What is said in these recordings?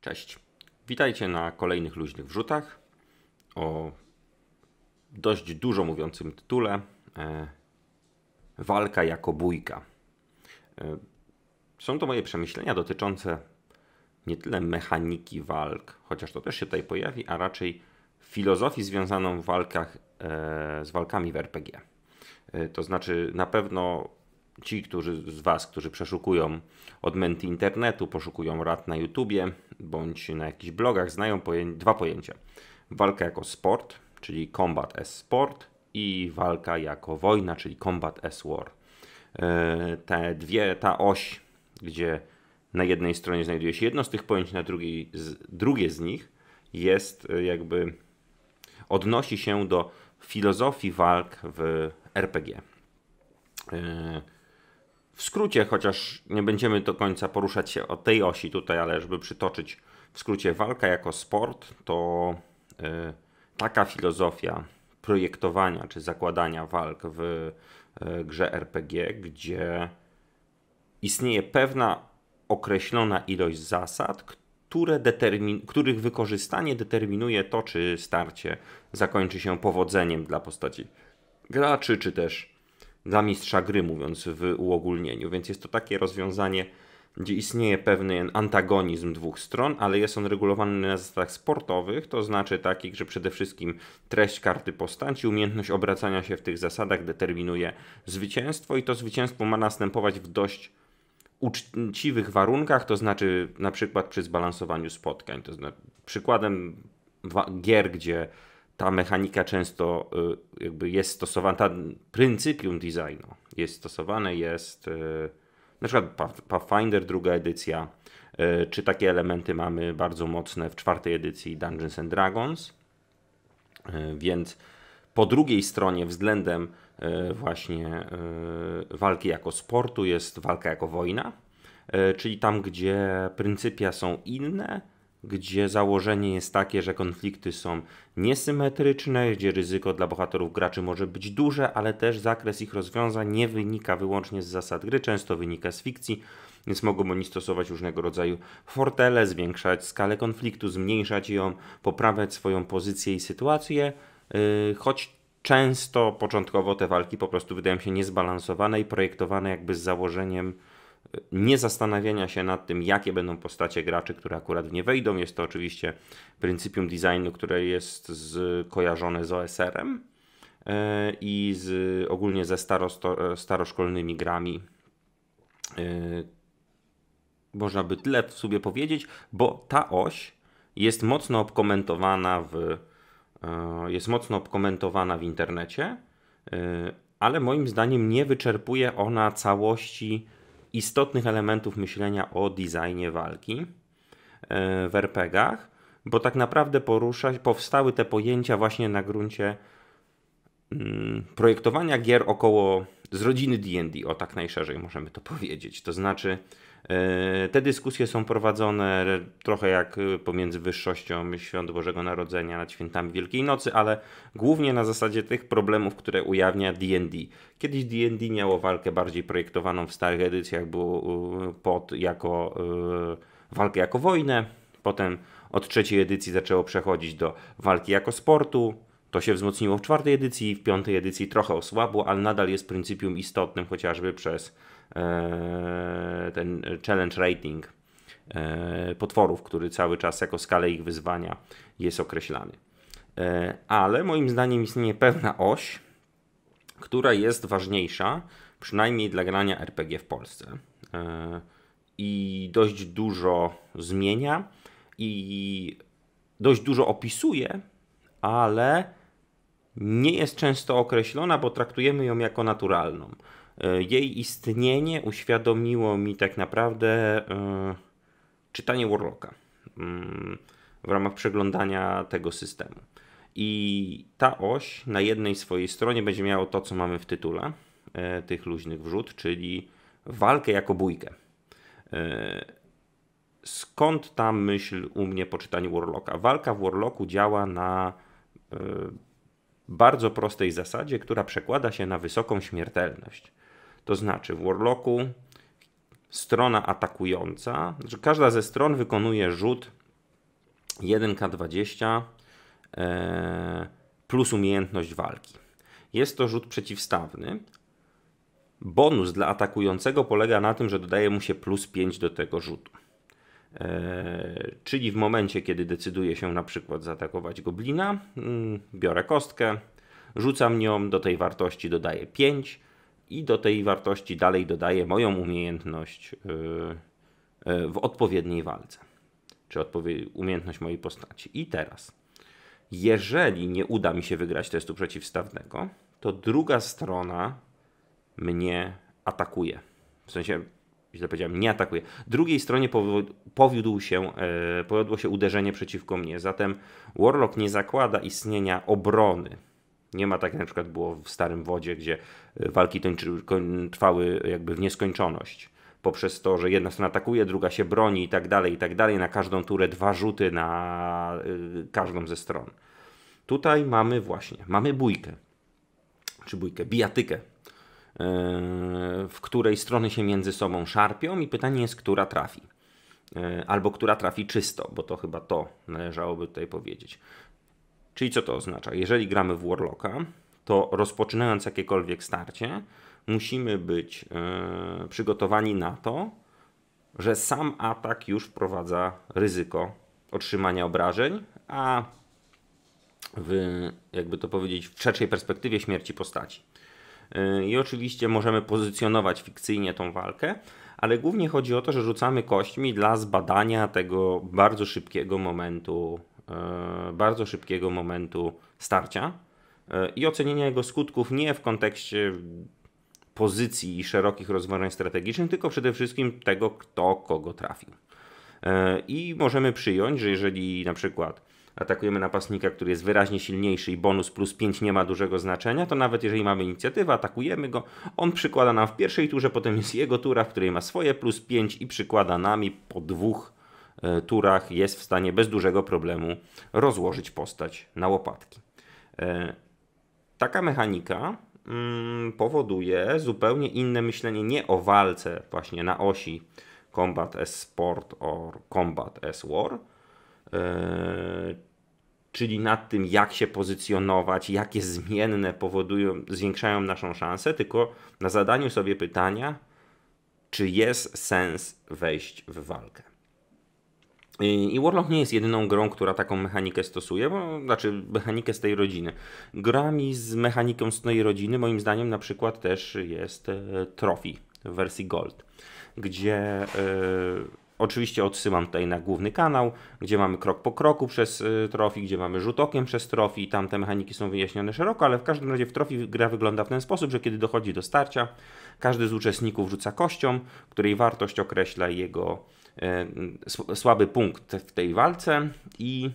Cześć. Witajcie na kolejnych luźnych wrzutach o dość dużo mówiącym tytule e, Walka jako bójka. E, są to moje przemyślenia dotyczące nie tyle mechaniki walk, chociaż to też się tutaj pojawi, a raczej filozofii związaną w walkach, e, z walkami w RPG. E, to znaczy, na pewno ci którzy z Was, którzy przeszukują odmęty internetu, poszukują rad na YouTubie bądź na jakichś blogach, znają dwa pojęcia. Walka jako sport, czyli combat as sport i walka jako wojna, czyli combat as war. E, te dwie, ta oś, gdzie na jednej stronie znajduje się jedno z tych pojęć, na drugiej drugie z nich jest e, jakby odnosi się do filozofii walk w RPG. E, w skrócie, chociaż nie będziemy do końca poruszać się o tej osi tutaj, ale żeby przytoczyć w skrócie walka jako sport, to y, taka filozofia projektowania czy zakładania walk w y, grze RPG, gdzie istnieje pewna określona ilość zasad, które determin, których wykorzystanie determinuje to, czy starcie zakończy się powodzeniem dla postaci graczy, czy też dla mistrza gry, mówiąc w uogólnieniu. Więc jest to takie rozwiązanie, gdzie istnieje pewien antagonizm dwóch stron, ale jest on regulowany na zasadach sportowych, to znaczy takich, że przede wszystkim treść karty postaci, umiejętność obracania się w tych zasadach determinuje zwycięstwo i to zwycięstwo ma następować w dość uczciwych warunkach, to znaczy na przykład przy zbalansowaniu spotkań. To znaczy, przykładem gier, gdzie ta mechanika często y, jakby jest stosowana, ta pryncypium designu jest stosowane, jest y, na przykład Pathfinder druga edycja, y, czy takie elementy mamy bardzo mocne w czwartej edycji Dungeons and Dragons, więc po drugiej stronie względem właśnie walki jako sportu jest walka jako wojna, czyli tam gdzie pryncypia są inne, gdzie założenie jest takie, że konflikty są niesymetryczne, gdzie ryzyko dla bohaterów graczy może być duże, ale też zakres ich rozwiązań nie wynika wyłącznie z zasad gry, często wynika z fikcji, więc mogą oni stosować różnego rodzaju fortele, zwiększać skalę konfliktu, zmniejszać ją, poprawiać swoją pozycję i sytuację, yy, choć często początkowo te walki po prostu wydają się niezbalansowane i projektowane jakby z założeniem nie zastanawiania się nad tym, jakie będą postacie graczy, które akurat w nie wejdą. Jest to oczywiście pryncypium designu, które jest z, kojarzone z OSR-em e, i z, ogólnie ze staro, e, staroszkolnymi grami. E, można by tyle w sobie powiedzieć, bo ta oś jest mocno obkomentowana w, jest mocno obkomentowana w internecie, ale moim zdaniem nie wyczerpuje ona całości istotnych elementów myślenia o designie walki e, w RPGach, bo tak naprawdę porusza, powstały te pojęcia właśnie na gruncie mm, projektowania gier około z rodziny D&D, o tak najszerzej możemy to powiedzieć. To znaczy E, te dyskusje są prowadzone trochę jak e, pomiędzy wyższością świąt Bożego Narodzenia nad świętami Wielkiej Nocy, ale głównie na zasadzie tych problemów, które ujawnia DD. Kiedyś DD miało walkę bardziej projektowaną w starych edycjach, było e, pod jako walkę jako wojnę, potem od trzeciej edycji zaczęło przechodzić do walki jako sportu, to się wzmocniło w czwartej edycji, w piątej edycji trochę osłabło, ale nadal jest pryncypium istotnym chociażby przez E, ten challenge rating e, potworów, który cały czas jako skalę ich wyzwania jest określany. E, ale moim zdaniem istnieje pewna oś, która jest ważniejsza, przynajmniej dla grania RPG w Polsce. I dość dużo zmienia i dość dużo opisuje, ale nie jest często określona, bo traktujemy ją jako naturalną. Jej istnienie uświadomiło mi tak naprawdę e, czytanie Warlocka mm, w ramach przeglądania tego systemu. I ta oś na jednej swojej stronie będzie miała to, co mamy w tytule e, tych luźnych wrzut, czyli walkę jako bójkę. E, skąd ta myśl u mnie po czytaniu Warlocka? Walka w Warlocku działa na bardzo prostej zasadzie, która przekłada się na wysoką śmiertelność. To znaczy w Warlocku strona atakująca, znaczy każda ze stron wykonuje rzut 1K20 e, plus umiejętność walki. Jest to rzut przeciwstawny. Bonus dla atakującego polega na tym, że dodaje mu się plus 5 do tego rzutu. E, czyli w momencie, kiedy decyduje się na przykład zaatakować goblina, mm, biorę kostkę, rzucam nią, do tej wartości dodaję 5, i do tej wartości dalej dodaję moją umiejętność y, y, w odpowiedniej walce, czy umiejętność mojej postaci. I teraz, jeżeli nie uda mi się wygrać testu przeciwstawnego, to druga strona mnie atakuje. W sensie, źle powiedziałem, nie atakuje. Drugiej stronie powiódł się, e, powiodło się uderzenie przeciwko mnie, zatem Warlock nie zakłada istnienia obrony nie ma tak jak na przykład było w Starym Wodzie, gdzie y, walki trwały jakby w nieskończoność. Poprzez to, że jedna strona atakuje, druga się broni i tak dalej, i tak dalej. Na każdą turę dwa rzuty na y, każdą ze stron. Tutaj mamy właśnie, mamy bójkę. Czy bójkę, bijatykę. E, w której strony się między sobą szarpią i pytanie jest, która trafi e, albo która trafi czysto, bo to chyba to należałoby tutaj powiedzieć. Czyli co to oznacza? Jeżeli gramy w Warlocka, to rozpoczynając jakiekolwiek starcie, musimy być yy, przygotowani na to, że sam atak już wprowadza ryzyko otrzymania obrażeń, a w, jakby to powiedzieć, w szerszej perspektywie śmierci postaci. Yy, I oczywiście możemy pozycjonować fikcyjnie tą walkę, ale głównie chodzi o to, że rzucamy kośćmi dla zbadania tego bardzo szybkiego momentu E, bardzo szybkiego momentu starcia e, i ocenienia jego skutków nie w kontekście pozycji i szerokich rozważań strategicznych, tylko przede wszystkim tego, kto kogo trafił. E, I możemy przyjąć, że jeżeli na przykład atakujemy napastnika, który jest wyraźnie silniejszy i bonus plus 5 nie ma dużego znaczenia, to nawet jeżeli mamy inicjatywę, atakujemy go, on przykłada nam w pierwszej turze, potem jest jego tura, w której ma swoje plus 5 i przykłada nami po dwóch E, turach jest w stanie bez dużego problemu rozłożyć postać na łopatki. E, taka mechanika mm, powoduje zupełnie inne myślenie nie o walce właśnie na osi Combat as Sport or Combat as War, e, czyli nad tym jak się pozycjonować, jakie zmienne powodują, zwiększają naszą szansę, tylko na zadaniu sobie pytania, czy jest sens wejść w walkę. I Warlock nie jest jedyną grą, która taką mechanikę stosuje, bo, znaczy mechanikę z tej rodziny. Grami z mechaniką z tej rodziny, moim zdaniem, na przykład też jest e, Trophy w wersji Gold, gdzie e, oczywiście odsyłam tutaj na główny kanał, gdzie mamy krok po kroku przez e, Trophy, gdzie mamy rzut okiem przez Trophy, tam te mechaniki są wyjaśnione szeroko, ale w każdym razie w Trophy gra wygląda w ten sposób, że kiedy dochodzi do starcia, każdy z uczestników rzuca kością, której wartość określa jego E, słaby punkt w tej walce i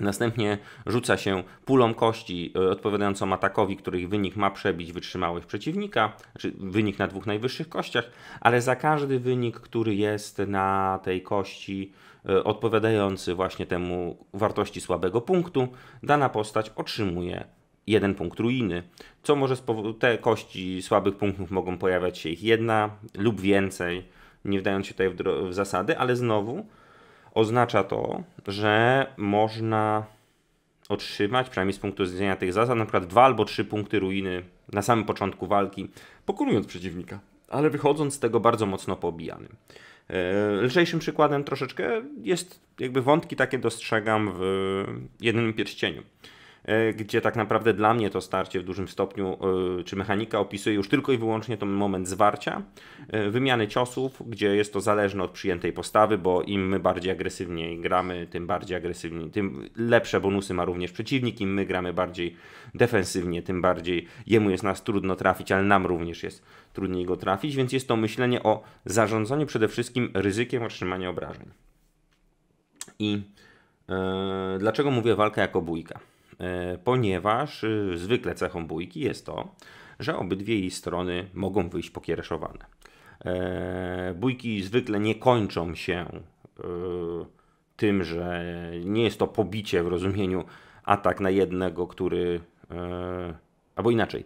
Następnie rzuca się pulą kości e, odpowiadającą atakowi, których wynik ma przebić wytrzymałość przeciwnika, czy znaczy wynik na dwóch najwyższych kościach, ale za każdy wynik, który jest na tej kości e, odpowiadający właśnie temu wartości słabego punktu, dana postać otrzymuje jeden punkt ruiny, co może te kości słabych punktów mogą pojawiać się ich jedna lub więcej nie wdając się tutaj w, w zasady, ale znowu oznacza to, że można otrzymać, przynajmniej z punktu widzenia tych zasad, na przykład dwa albo trzy punkty ruiny na samym początku walki, pokonując przeciwnika, ale wychodząc z tego bardzo mocno pobijanym. E, lżejszym przykładem troszeczkę jest, jakby wątki takie dostrzegam w jednym pierścieniu. E, gdzie tak naprawdę dla mnie to starcie w dużym stopniu, e, czy mechanika opisuje już tylko i wyłącznie ten moment zwarcia, e, wymiany ciosów, gdzie jest to zależne od przyjętej postawy, bo im my bardziej agresywnie gramy, tym bardziej agresywnie, tym lepsze bonusy ma również przeciwnik, im my gramy bardziej defensywnie, tym bardziej jemu jest nas trudno trafić, ale nam również jest trudniej go trafić, więc jest to myślenie o zarządzaniu przede wszystkim ryzykiem otrzymania obrażeń. I yy, dlaczego mówię walka jako bójka? E, ponieważ y, zwykle cechą bójki jest to, że obydwie jej strony mogą wyjść pokiereszowane. E, bójki zwykle nie kończą się e, tym, że nie jest to pobicie w rozumieniu atak na jednego, który. Albo inaczej,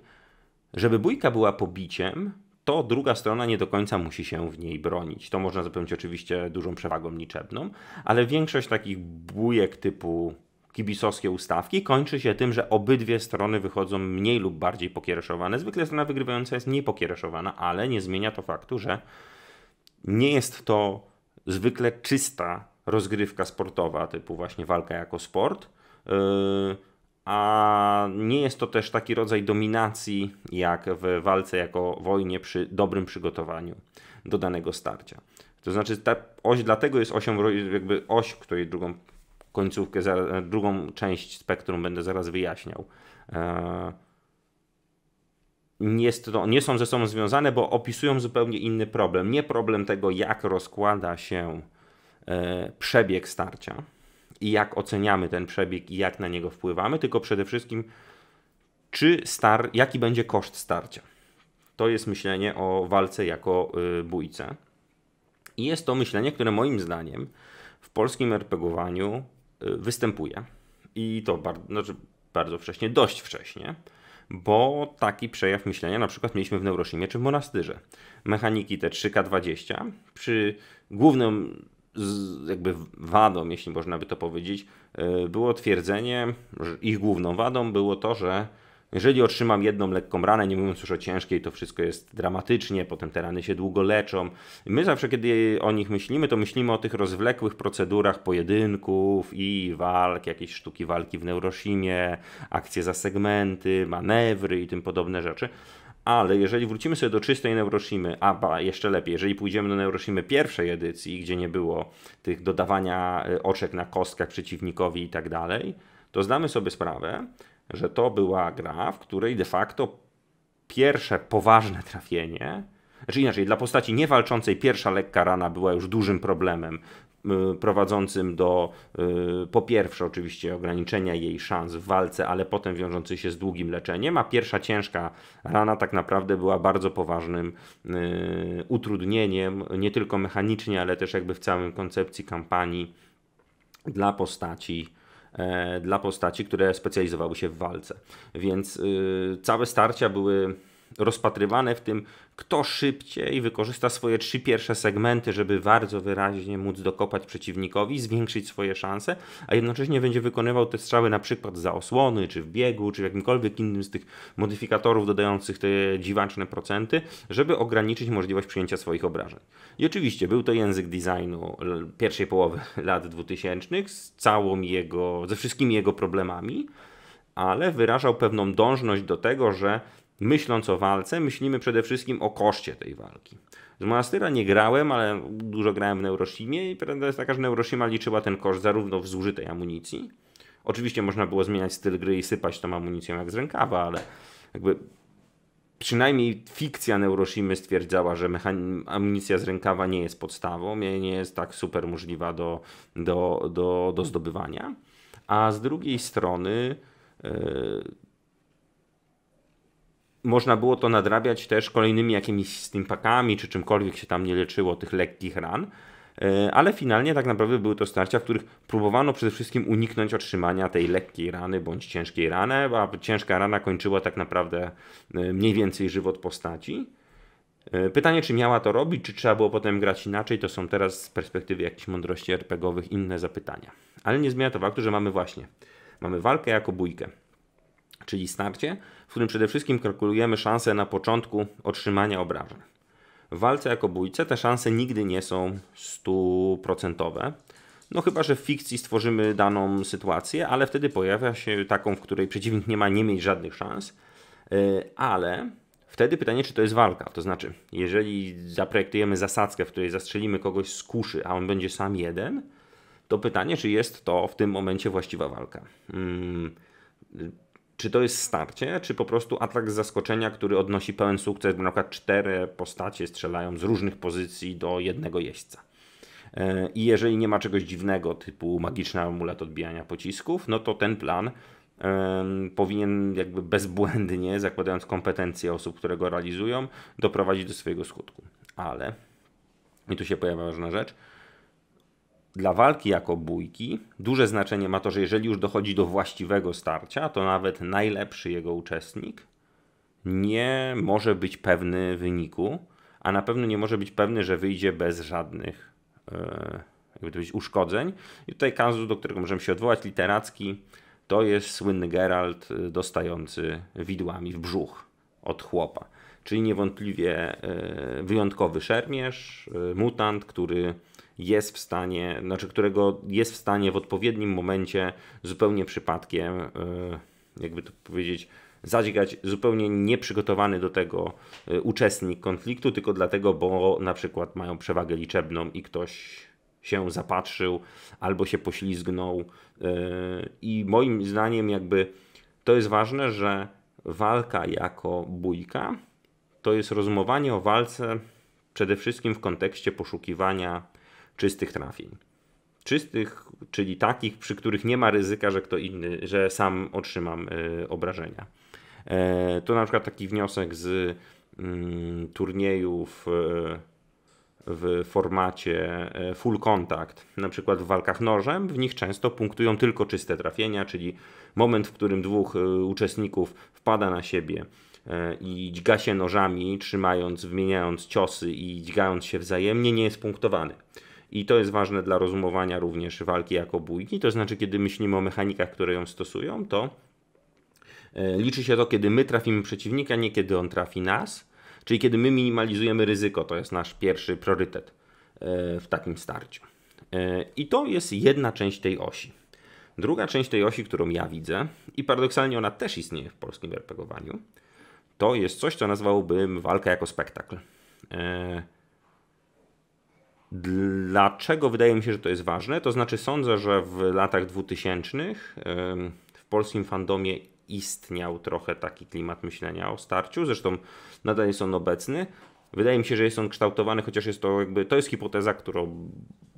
żeby bójka była pobiciem, to druga strona nie do końca musi się w niej bronić. To można zapewnić oczywiście dużą przewagą liczebną, ale większość takich bójek typu kibicowskie ustawki kończy się tym, że obydwie strony wychodzą mniej lub bardziej pokiereszowane. Zwykle strona wygrywająca jest niepokiereszowana, ale nie zmienia to faktu, że nie jest to zwykle czysta rozgrywka sportowa, typu właśnie walka jako sport, yy, a nie jest to też taki rodzaj dominacji jak w walce jako wojnie przy dobrym przygotowaniu do danego starcia. To znaczy ta oś dlatego jest osią, jakby oś, której drugą końcówkę, drugą część spektrum będę zaraz wyjaśniał. E, jest to, nie są ze sobą związane, bo opisują zupełnie inny problem. Nie problem tego, jak rozkłada się e, przebieg starcia i jak oceniamy ten przebieg i jak na niego wpływamy, tylko przede wszystkim, czy star, jaki będzie koszt starcia. To jest myślenie o walce jako y, bójce. I jest to myślenie, które moim zdaniem w polskim RPGowaniu Y, występuje. I to bardzo, znaczy bardzo wcześnie, dość wcześnie, bo taki przejaw myślenia na przykład mieliśmy w Neuroszymie czy w Monastyrze. Mechaniki te 3K20 przy głównym jakby wadą, jeśli można by to powiedzieć, y, było twierdzenie, ich główną wadą było to, że jeżeli otrzymam jedną lekką ranę, nie mówiąc już o ciężkiej, to wszystko jest dramatycznie, potem te rany się długo leczą. My zawsze, kiedy o nich myślimy, to myślimy o tych rozwlekłych procedurach pojedynków i walk, jakieś sztuki walki w Neurosimie, akcje za segmenty, manewry i tym podobne rzeczy. Ale jeżeli wrócimy sobie do czystej Neuroshimy, a ba, jeszcze lepiej, jeżeli pójdziemy do Neuroshimy pierwszej edycji, gdzie nie było tych dodawania e, oczek na kostkach przeciwnikowi i tak dalej, to zdamy sobie sprawę, że to była gra, w której de facto pierwsze poważne trafienie, znaczy inaczej, dla postaci niewalczącej pierwsza lekka rana była już dużym problemem, y, prowadzącym do y, po pierwsze oczywiście ograniczenia jej szans w walce, ale potem wiążący się z długim leczeniem, a pierwsza ciężka rana tak naprawdę była bardzo poważnym y, utrudnieniem, nie tylko mechanicznie, ale też jakby w całym koncepcji kampanii dla postaci E, dla postaci, które specjalizowały się w walce. Więc y, całe starcia były rozpatrywane w tym, kto szybciej wykorzysta swoje trzy pierwsze segmenty, żeby bardzo wyraźnie móc dokopać przeciwnikowi, zwiększyć swoje szanse, a jednocześnie będzie wykonywał te strzały na przykład za osłony, czy w biegu, czy w jakimkolwiek innym z tych modyfikatorów dodających te dziwaczne procenty, żeby ograniczyć możliwość przyjęcia swoich obrażeń. I oczywiście był to język designu pierwszej połowy lat 2000 z całą jego, ze wszystkimi jego problemami, ale wyrażał pewną dążność do tego, że Myśląc o walce, myślimy przede wszystkim o koszcie tej walki. Z Monastyra nie grałem, ale dużo grałem w Neuroshimie i prawda jest taka, że Neuroshima liczyła ten koszt zarówno w zużytej amunicji. Oczywiście można było zmieniać styl gry i sypać tą amunicją jak z rękawa, ale jakby przynajmniej fikcja Neuroshimy stwierdzała, że amunicja z rękawa nie jest podstawą, nie jest tak super możliwa do, do, do, do zdobywania. A z drugiej strony e, można było to nadrabiać też kolejnymi jakimiś steampakami, czy czymkolwiek się tam nie leczyło tych lekkich ran. E, ale finalnie tak naprawdę były to starcia, w których próbowano przede wszystkim uniknąć otrzymania tej lekkiej rany bądź ciężkiej rany, a ciężka rana kończyła tak naprawdę e, mniej więcej żywot postaci. E, pytanie, czy miała to robić, czy trzeba było potem grać inaczej, to są teraz z perspektywy jakichś mądrości RPGowych inne zapytania. Ale nie zmienia to faktu, że mamy właśnie, mamy walkę jako bójkę, czyli starcie, w którym przede wszystkim kalkulujemy szanse na początku otrzymania obrażeń. W walce jako bójce te szanse nigdy nie są stuprocentowe. No chyba, że w fikcji stworzymy daną sytuację, ale wtedy pojawia się taką, w której przeciwnik nie ma nie mieć żadnych szans. E, ale wtedy pytanie, czy to jest walka. To znaczy, jeżeli zaprojektujemy zasadzkę, w której zastrzelimy kogoś z kuszy, a on będzie sam jeden, to pytanie, czy jest to w tym momencie właściwa walka. Mm, czy to jest starcie, czy po prostu atak z zaskoczenia, który odnosi pełen sukces, bo na przykład cztery postacie strzelają z różnych pozycji do jednego jeźdźca. E, I jeżeli nie ma czegoś dziwnego, typu magiczny amulet odbijania pocisków, no to ten plan e, powinien jakby bezbłędnie, zakładając kompetencje osób, które go realizują, doprowadzić do swojego skutku. Ale, i tu się pojawia ważna rzecz, dla walki jako bójki duże znaczenie ma to, że jeżeli już dochodzi do właściwego starcia, to nawet najlepszy jego uczestnik nie może być pewny wyniku, a na pewno nie może być pewny, że wyjdzie bez żadnych e, jakby to być, uszkodzeń. I tutaj kazus, do którego możemy się odwołać, literacki, to jest słynny Geralt e, dostający widłami w brzuch od chłopa. Czyli niewątpliwie e, wyjątkowy szermierz, mutant, który jest w stanie, znaczy którego jest w stanie w odpowiednim momencie zupełnie przypadkiem, e, jakby to powiedzieć, zadźgać zupełnie nieprzygotowany do tego e, uczestnik konfliktu, tylko dlatego, bo na przykład mają przewagę liczebną i ktoś się zapatrzył albo się poślizgnął. E, I moim zdaniem, jakby to jest ważne, że walka jako bójka to jest rozumowanie o walce przede wszystkim w kontekście poszukiwania czystych trafień. Czystych, czyli takich, przy których nie ma ryzyka, że kto inny, że sam otrzymam y, obrażenia. E, to na przykład taki wniosek z mm, turniejów e, w formacie e, full contact, na przykład w walkach nożem, w nich często punktują tylko czyste trafienia, czyli moment, w którym dwóch uczestników wpada na siebie i dźga się nożami, trzymając, wymieniając ciosy i dźgając się wzajemnie, nie jest punktowany i to jest ważne dla rozumowania również walki jako bójki, to znaczy kiedy myślimy o mechanikach, które ją stosują, to e, liczy się to, kiedy my trafimy przeciwnika, nie kiedy on trafi nas, czyli kiedy my minimalizujemy ryzyko, to jest nasz pierwszy priorytet e, w takim starciu. E, I to jest jedna część tej osi. Druga część tej osi, którą ja widzę, i paradoksalnie ona też istnieje w polskim RPGowaniu, to jest coś, co nazwałbym walka jako spektakl. Dlaczego wydaje mi się, że to jest ważne? To znaczy, sądzę, że w latach 2000 w polskim fandomie istniał trochę taki klimat myślenia o starciu. Zresztą nadal jest on obecny. Wydaje mi się, że jest on kształtowany, chociaż jest to jakby, to jest hipoteza, którą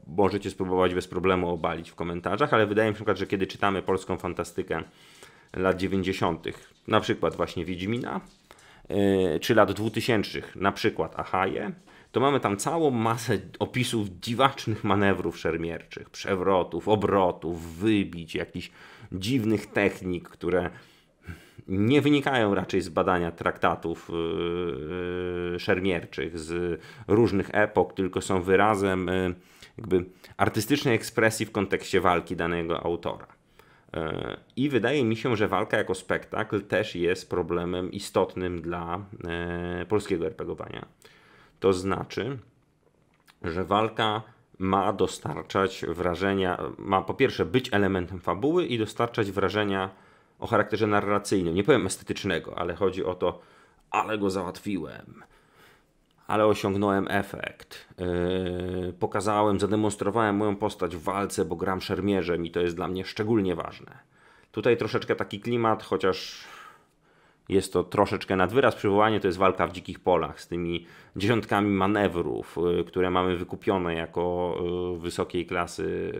możecie spróbować bez problemu obalić w komentarzach, ale wydaje mi się, że kiedy czytamy polską fantastykę lat 90., na przykład właśnie Wiedźmina, e, czy lat 2000, na przykład Ahaje, to mamy tam całą masę opisów dziwacznych manewrów szermierczych, przewrotów, obrotów, wybić, jakichś dziwnych technik, które nie wynikają raczej z badania traktatów yy, yy szermierczych z różnych epok, tylko są wyrazem yy, jakby artystycznej ekspresji w kontekście walki danego autora. Yy, I wydaje mi się, że walka jako spektakl też jest problemem istotnym dla yy, polskiego RPGowania to znaczy, że walka ma dostarczać wrażenia, ma po pierwsze być elementem fabuły i dostarczać wrażenia o charakterze narracyjnym. Nie powiem estetycznego, ale chodzi o to, ale go załatwiłem, ale osiągnąłem efekt. Yy, pokazałem, zademonstrowałem moją postać w walce, bo gram szermierzem i to jest dla mnie szczególnie ważne. Tutaj troszeczkę taki klimat, chociaż jest to troszeczkę nad wyraz. Przywołanie to jest walka w dzikich polach z tymi dziesiątkami manewrów, y, które mamy wykupione jako y, wysokiej klasy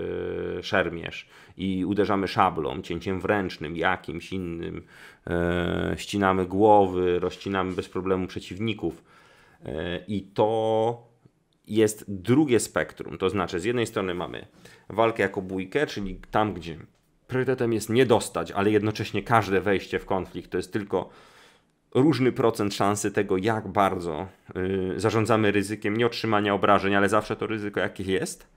y, szermierz i uderzamy szablą, cięciem wręcznym, jakimś innym, ścinamy głowy, rozcinamy bez problemu przeciwników i to jest drugie spektrum, to znaczy z jednej strony mamy walkę jako bójkę, czyli tam, gdzie priorytetem jest nie dostać, ale jednocześnie każde wejście w konflikt to jest tylko różny procent szansy tego, jak bardzo y, zarządzamy ryzykiem nieotrzymania obrażeń, ale zawsze to ryzyko jakich jest.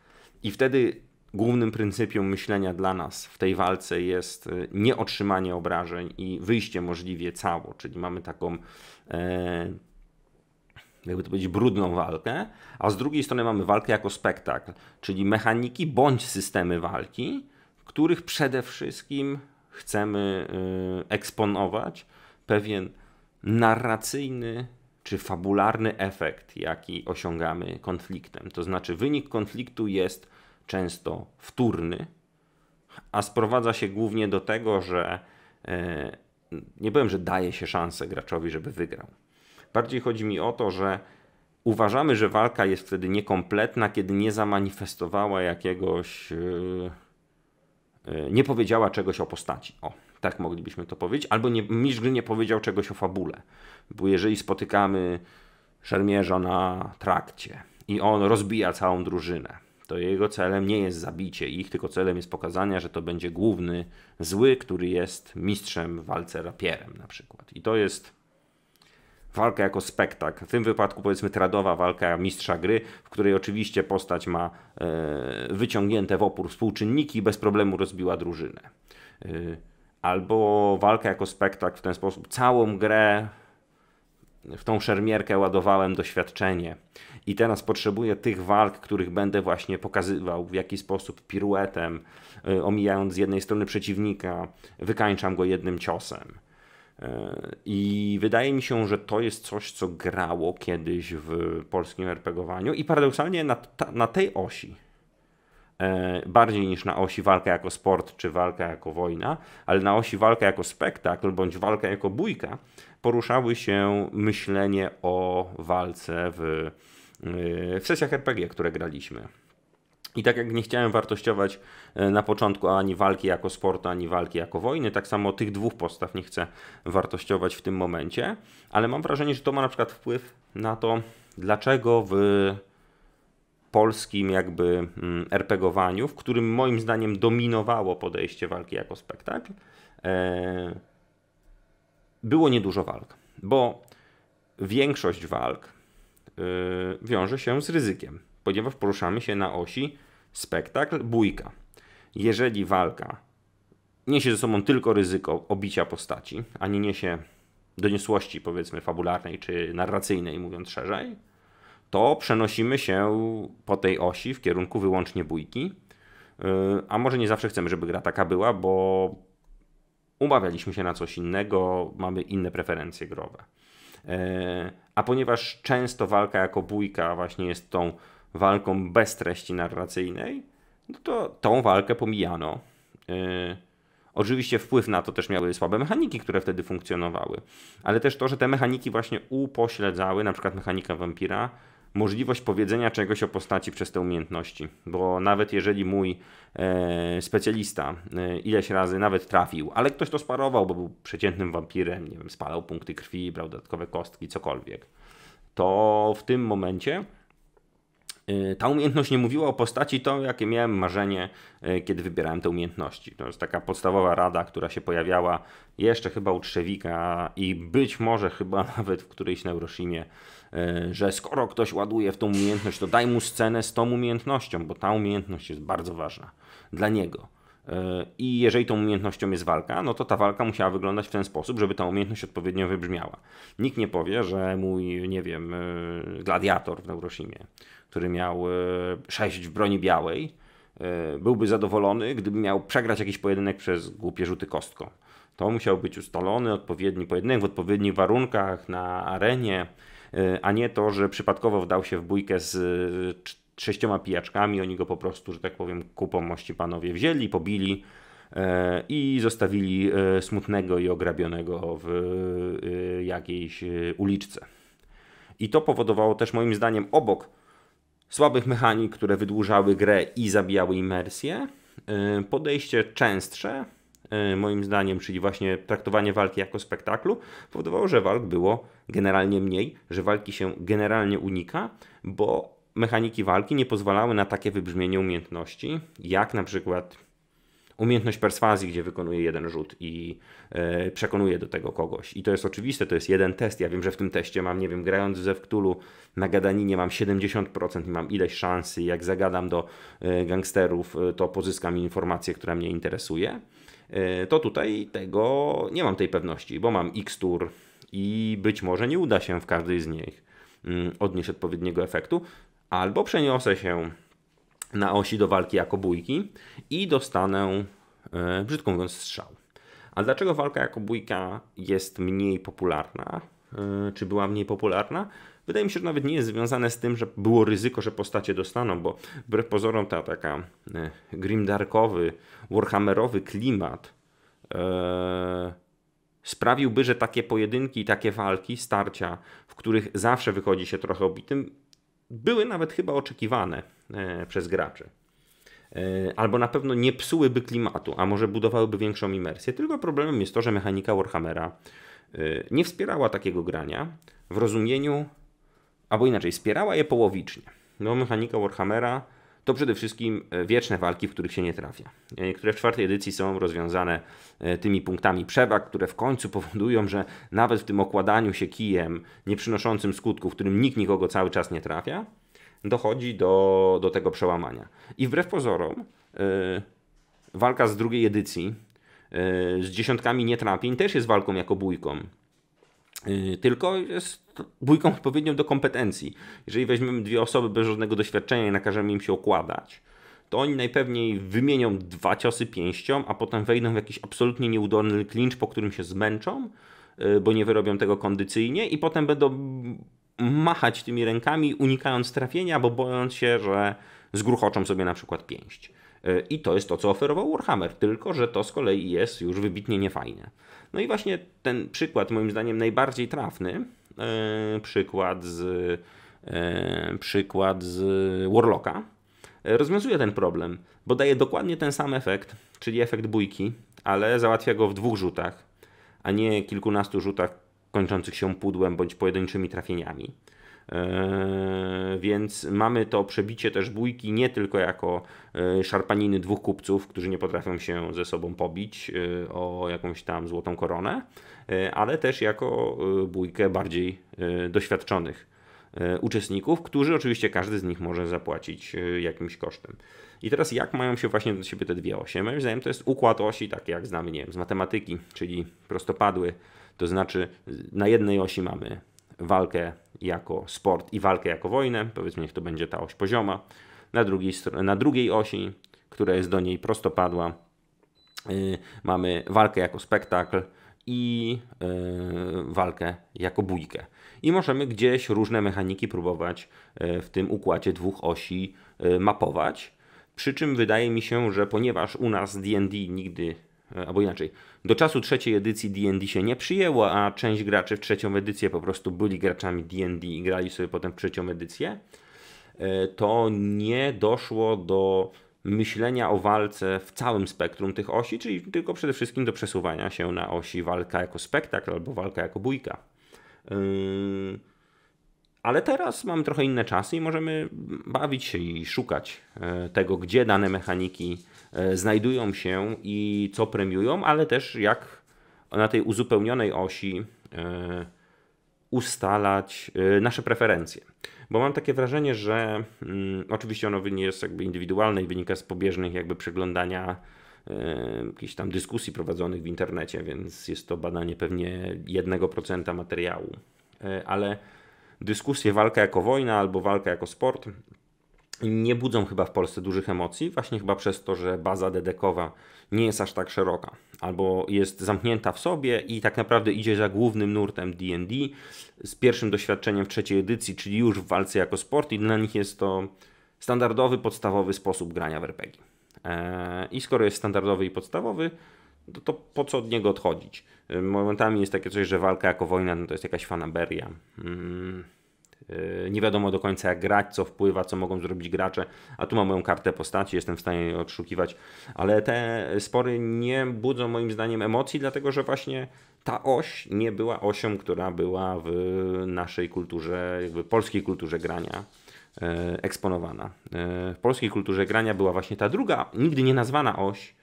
I wtedy głównym pryncypium myślenia dla nas w tej walce jest y, nieotrzymanie obrażeń i wyjście możliwie cało, czyli mamy taką. E, jakby to powiedzieć, brudną walkę, a z drugiej strony mamy walkę jako spektakl, czyli mechaniki bądź systemy walki, których przede wszystkim chcemy y, eksponować pewien narracyjny czy fabularny efekt, jaki osiągamy konfliktem. To znaczy, wynik konfliktu jest często wtórny, a sprowadza się głównie do tego, że y, nie powiem, że daje się szansę graczowi, żeby wygrał. Bardziej chodzi mi o to, że uważamy, że walka jest wtedy niekompletna, kiedy nie zamanifestowała jakiegoś y, E, nie powiedziała czegoś o postaci. O, tak moglibyśmy to powiedzieć. Albo nie, mistrz gry nie powiedział czegoś o fabule. Bo jeżeli spotykamy szermierza na trakcie i on rozbija całą drużynę, to jego celem nie jest zabicie ich, tylko celem jest pokazania, że to będzie główny zły, który jest mistrzem w walce rapierem na przykład. I to jest walkę jako spektakl. W tym wypadku powiedzmy tradowa walka mistrza gry, w której oczywiście postać ma e, wyciągnięte w opór współczynniki i bez problemu rozbiła drużynę. E, albo walka jako spektakl w ten sposób. Całą grę w tą szermierkę ładowałem doświadczenie i teraz potrzebuję tych walk, których będę właśnie pokazywał, w jaki sposób piruetem, e, omijając z jednej strony przeciwnika, wykańczam go jednym ciosem i wydaje mi się, że to jest coś, co grało kiedyś w polskim RPGowaniu i paradoksalnie na, ta, na tej osi, e, bardziej niż na osi walka jako sport czy walka jako wojna, ale na osi walka jako spektakl bądź walka jako bójka, poruszały się myślenie o walce w, e, w sesjach RPG, które graliśmy. I tak jak nie chciałem wartościować e, na początku ani walki jako sportu, ani walki jako wojny, tak samo tych dwóch postaw nie chcę wartościować w tym momencie, ale mam wrażenie, że to ma na przykład wpływ na to, dlaczego w polskim jakby mm, RPGowaniu, w którym moim zdaniem dominowało podejście walki jako spektakl, e, było niedużo walk, bo większość walk y, wiąże się z ryzykiem ponieważ poruszamy się na osi spektakl, bójka. Jeżeli walka niesie ze sobą tylko ryzyko obicia postaci, a nie niesie doniosłości, powiedzmy, fabularnej czy narracyjnej, mówiąc szerzej, to przenosimy się po tej osi w kierunku wyłącznie bójki. Yy, a może nie zawsze chcemy, żeby gra taka była, bo umawialiśmy się na coś innego, mamy inne preferencje growe. Yy, a ponieważ często walka jako bójka właśnie jest tą walką bez treści narracyjnej, no to tą walkę pomijano. Y, oczywiście wpływ na to też miały słabe mechaniki, które wtedy funkcjonowały, ale też to, że te mechaniki właśnie upośledzały, na przykład mechanika wampira, możliwość powiedzenia czegoś o postaci przez te umiejętności, bo nawet jeżeli mój e, specjalista e, ileś razy nawet trafił, ale ktoś to sparował, bo był przeciętnym wampirem, nie wiem, spalał punkty krwi, brał dodatkowe kostki, cokolwiek, to w tym momencie Y, ta umiejętność nie mówiła o postaci, to jakie miałem marzenie, y, kiedy wybierałem te umiejętności. To jest taka podstawowa rada, która się pojawiała jeszcze chyba u Trzewika i być może chyba nawet w którejś Neuroshimie, y, że skoro ktoś ładuje w tą umiejętność, to daj mu scenę z tą umiejętnością, bo ta umiejętność jest bardzo ważna dla niego. I jeżeli tą umiejętnością jest walka, no to ta walka musiała wyglądać w ten sposób, żeby ta umiejętność odpowiednio wybrzmiała. Nikt nie powie, że mój, nie wiem, gladiator w Neuroshimie który miał e, szajść w broni białej, e, byłby zadowolony, gdyby miał przegrać jakiś pojedynek przez głupie rzuty kostką. To musiał być ustalony odpowiedni pojedynek w odpowiednich warunkach na arenie, e, a nie to, że przypadkowo wdał się w bójkę z sześcioma pijaczkami, oni go po prostu, że tak powiem, kupą mości panowie wzięli, pobili i zostawili smutnego i ograbionego w jakiejś uliczce. I to powodowało też moim zdaniem obok słabych mechanik, które wydłużały grę i zabijały imersję. E, podejście częstsze, e, moim zdaniem, czyli właśnie traktowanie walki jako spektaklu, powodowało, że walk było generalnie mniej, że walki się generalnie unika, bo mechaniki walki nie pozwalały na takie wybrzmienie umiejętności, jak na przykład umiejętność perswazji, gdzie wykonuje jeden rzut i yy, przekonuje do tego kogoś. I to jest oczywiste, to jest jeden test. Ja wiem, że w tym teście mam, nie wiem, grając w Zewktulu na gadaninie mam 70% i mam ileś szansy. Jak zagadam do yy, gangsterów, yy, to pozyskam informację, która mnie interesuje. to tutaj tego nie mam tej pewności, bo mam x tur i być może nie uda się w każdej z nich mm, odnieść odpowiedniego efektu, albo przeniosę się na osi do walki jako bójki i dostanę, e, brzydko mówiąc, strzał. A dlaczego walka jako bójka jest mniej popularna? E, czy była mniej popularna? Wydaje mi się, że nawet nie jest związane z tym, że było ryzyko, że postacie dostaną, bo wbrew pozorom ta taka e, grimdarkowy, warhammerowy klimat yy, sprawiłby, że takie pojedynki, takie walki, starcia, w których zawsze wychodzi się trochę obitym, były nawet chyba oczekiwane e, przez graczy. E, albo na pewno nie psułyby klimatu, a może budowałyby większą imersję. Tylko problemem jest to, że mechanika Warhammera e, nie wspierała takiego grania w rozumieniu, albo inaczej, wspierała je połowicznie. No, mechanika Warhammera to przede wszystkim e, wieczne walki, w których się nie trafia, e, które w czwartej edycji są rozwiązane e, tymi punktami przewag, które w końcu powodują, że nawet w tym okładaniu się kijem nieprzynoszącym skutku, w którym nikt nikogo cały czas nie trafia, dochodzi do, do tego przełamania. I wbrew pozorom, yy, walka z drugiej edycji, yy, z dziesiątkami nietrapień, też jest walką jako bójką. Y, tylko jest bójką odpowiednią do kompetencji. Jeżeli weźmiemy dwie osoby bez żadnego doświadczenia i nakażemy im się okładać, to oni najpewniej wymienią dwa ciosy pięścią, a potem wejdą w jakiś absolutnie nieudolny klincz, po którym się zmęczą, y, bo nie wyrobią tego kondycyjnie i potem będą machać tymi rękami, unikając trafienia, bo bojąc się, że zgruchoczą sobie na przykład pięść. E, I to jest to, co oferował Warhammer, tylko że to z kolei jest już wybitnie niefajne. No i właśnie ten przykład, moim zdaniem, najbardziej trafny, e, przykład z, e, przykład z Warlocka, rozwiązuje ten problem, bo daje dokładnie ten sam efekt, czyli efekt bójki, ale załatwia go w dwóch rzutach, a nie kilkunastu rzutach kończących się pudłem bądź pojedynczymi trafieniami. Eee, więc mamy to przebicie też bójki nie tylko jako eee, szarpaniny dwóch kupców, którzy nie potrafią się ze sobą pobić eee, o jakąś tam złotą koronę, ale też jako bójkę bardziej doświadczonych uczestników, którzy oczywiście każdy z nich może zapłacić jakimś kosztem. I teraz jak mają się właśnie do siebie te dwie osie? Moim zdaniem to jest układ osi, tak jak znamy nie wiem, z matematyki, czyli prostopadły, to znaczy na jednej osi mamy walkę jako sport i walkę jako wojnę, powiedzmy niech to będzie ta oś pozioma, na drugiej, na drugiej osi, która jest do niej prostopadła, yy, mamy walkę jako spektakl i yy, walkę jako bójkę. I możemy gdzieś różne mechaniki próbować yy, w tym układzie dwóch osi y, mapować. Przy czym wydaje mi się, że ponieważ u nas DD nigdy E, albo inaczej, do czasu trzeciej edycji D&D się nie przyjęło, a część graczy w trzecią edycję po prostu byli graczami D&D i grali sobie potem w trzecią edycję, e, to nie doszło do myślenia o walce w całym spektrum tych osi, czyli tylko przede wszystkim do przesuwania się na osi walka jako spektakl albo walka jako bójka. Yy ale teraz mamy trochę inne czasy i możemy bawić się i szukać e, tego, gdzie dane mechaniki e, znajdują się i co premiują, ale też jak na tej uzupełnionej osi e, ustalać nasze preferencje. Bo mam takie wrażenie, że mm, oczywiście ono nie jest jakby indywidualne i wynika z pobieżnych jakby przeglądania y, jakichś tam dyskusji prowadzonych w internecie, więc jest to badanie pewnie 1% materiału. Y, ale dyskusje walka jako wojna albo walka jako sport nie budzą chyba w Polsce dużych emocji, właśnie chyba przez to, że baza dedekowa nie jest aż tak szeroka, albo jest zamknięta w sobie i tak naprawdę idzie za głównym nurtem D&D z pierwszym doświadczeniem w trzeciej edycji, czyli już w walce jako sport i dla nich jest to standardowy, podstawowy sposób grania w RPG. E, I skoro jest standardowy i podstawowy, to, to po co od niego odchodzić? Y, momentami jest takie coś, że walka jako wojna no to jest jakaś fanaberia. Mm y, nie wiadomo do końca jak grać, co wpływa, co mogą zrobić gracze, a tu mam moją kartę postaci, jestem w stanie odszukiwać, ale te spory nie budzą moim zdaniem emocji, dlatego że właśnie ta oś nie była osią, która była w naszej kulturze, jakby polskiej kulturze grania y, eksponowana. W polskiej kulturze grania była właśnie ta druga, nigdy nie nazwana oś,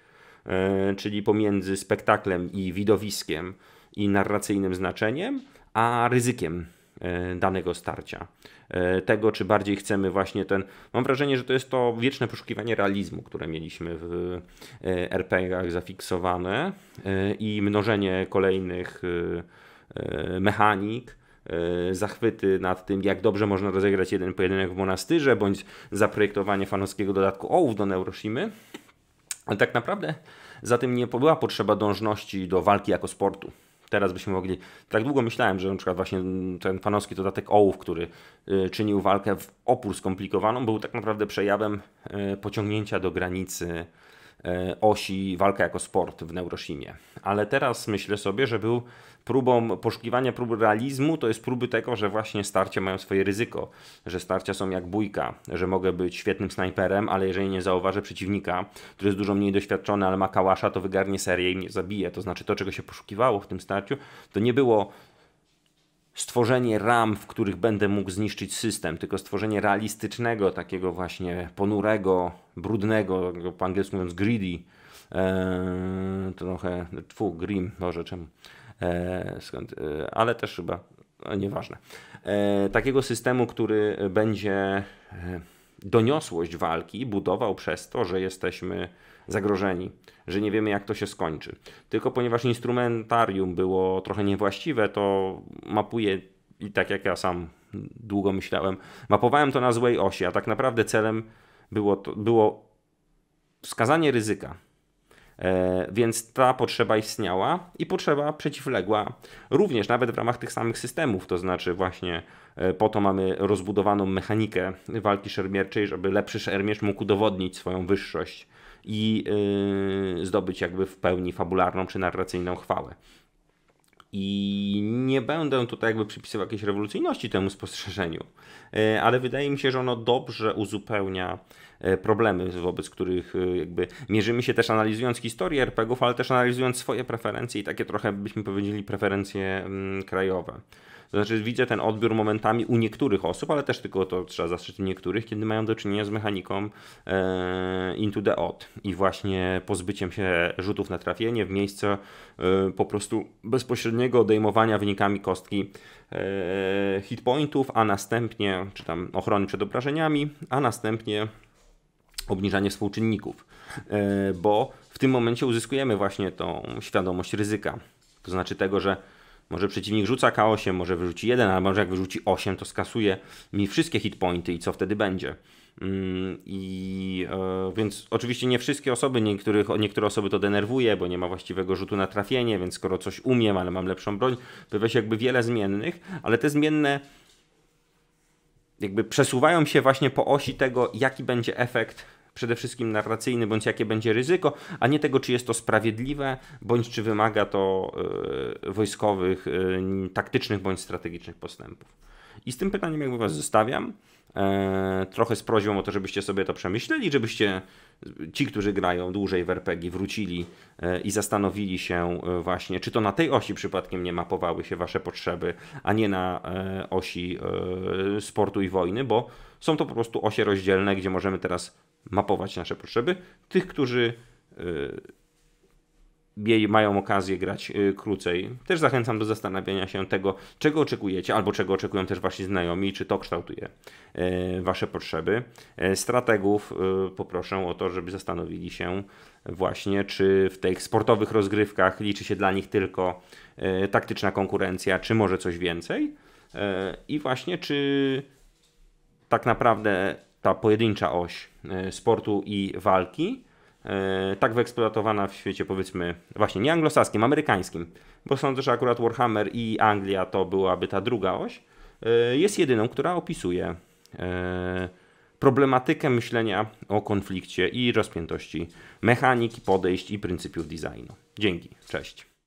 E, czyli pomiędzy spektaklem i widowiskiem i narracyjnym znaczeniem, a ryzykiem e, danego starcia. E, tego, czy bardziej chcemy właśnie ten. Mam wrażenie, że to jest to wieczne poszukiwanie realizmu, które mieliśmy w RPG-ach zafiksowane i mnożenie kolejnych mechanik, zachwyty nad tym, jak dobrze można rozegrać jeden pojedynek w monastyrze, bądź zaprojektowanie fanowskiego dodatku ołów do Neuroshimy. Ale tak naprawdę Zatem nie była potrzeba dążności do walki jako sportu. Teraz byśmy mogli. Tak długo myślałem, że na przykład właśnie ten fanowski dodatek ołów, który y, czynił walkę w opór skomplikowaną, był tak naprawdę przejawem y, pociągnięcia do granicy y, osi walka jako sport w Neurosimie. Ale teraz myślę sobie, że był próbą poszukiwania prób realizmu, to jest próby tego, że właśnie starcia mają swoje ryzyko, że starcia są jak bójka, że mogę być świetnym snajperem, ale jeżeli nie zauważę przeciwnika, który jest dużo mniej doświadczony, ale ma kałasza, to wygarnie serię i mnie zabije. To znaczy to, czego się poszukiwało w tym starciu, to nie było stworzenie ram, w których będę mógł zniszczyć system, tylko stworzenie realistycznego, takiego właśnie ponurego, brudnego, po angielsku mówiąc greedy, Eee, trochę, tfu, grim, może czemu, E, skąd, e, ale też chyba, no, nieważne, takiego systemu, który będzie doniosłość walki budował przez to, że jesteśmy zagrożeni, że nie wiemy jak to się skończy. Tylko ponieważ instrumentarium było trochę niewłaściwe, to mapuje i tak jak ja sam długo myślałem, mapowałem to na złej osi, a tak naprawdę celem było, to, było wskazanie ryzyka, E, więc ta potrzeba istniała i potrzeba przeciwległa również, nawet w ramach tych samych systemów, to znaczy właśnie e, po to mamy rozbudowaną mechanikę walki szermierczej, żeby lepszy szermierz mógł udowodnić swoją wyższość i e, zdobyć jakby w pełni fabularną czy narracyjną chwałę. I nie będę tutaj jakby przypisywał jakiejś rewolucyjności temu spostrzeżeniu, ale wydaje mi się, że ono dobrze uzupełnia E, problemy, wobec których e, jakby mierzymy się też analizując historię RPGów, ale też analizując swoje preferencje i takie trochę byśmy powiedzieli preferencje mm, krajowe. To znaczy widzę ten odbiór momentami u niektórych osób, ale też tylko to trzeba zastrzec niektórych, kiedy mają do czynienia z mechaniką e, into the odd i właśnie pozbyciem się rzutów na trafienie w miejsce e, po prostu bezpośredniego odejmowania wynikami kostki e, hitpointów, a następnie, czy tam ochrony przed obrażeniami, a następnie obniżanie współczynników, e, bo w tym momencie uzyskujemy właśnie tą świadomość ryzyka. To znaczy tego, że może przeciwnik rzuca K8, może wyrzuci 1, ale może jak wyrzuci 8, to skasuje mi wszystkie hit pointy i co wtedy będzie. Mm, I e, więc oczywiście nie wszystkie osoby, niektórych, niektóre osoby to denerwuje, bo nie ma właściwego rzutu na trafienie, więc skoro coś umiem, ale mam lepszą broń, pojawia się jakby wiele zmiennych, ale te zmienne jakby przesuwają się właśnie po osi tego, jaki będzie efekt przede wszystkim narracyjny, bądź jakie będzie ryzyko, a nie tego, czy jest to sprawiedliwe, bądź czy wymaga to y, wojskowych, y, taktycznych bądź strategicznych postępów. I z tym pytaniem jakby Was zostawiam. E, trochę z prośbą o to, żebyście sobie to przemyśleli, żebyście ci, którzy grają dłużej w RPG, wrócili e, i zastanowili się e, właśnie, czy to na tej osi przypadkiem nie mapowały się Wasze potrzeby, a nie na osi sportu i wojny, bo są to po prostu osie rozdzielne, gdzie możemy teraz mapować nasze potrzeby, tych, którzy jej y, mają okazję grać y, krócej. Też zachęcam do zastanawiania się tego, czego oczekujecie, albo czego oczekują też wasi znajomi, czy to kształtuje y, wasze potrzeby. Strategów poproszę o to, żeby zastanowili się właśnie, czy w tych sportowych rozgrywkach liczy się dla nich tylko taktyczna konkurencja, czy może coś więcej. I właśnie, czy tak naprawdę ta pojedyncza oś e, sportu i walki, e, tak wyeksploatowana w świecie powiedzmy właśnie nie anglosaskim, amerykańskim, bo sądzę, że akurat Warhammer i Anglia to byłaby ta druga oś, e, jest jedyną, która opisuje problematykę myślenia o konflikcie i rozpiętości mechaniki podejść i pryncypiów designu. Dzięki, cześć.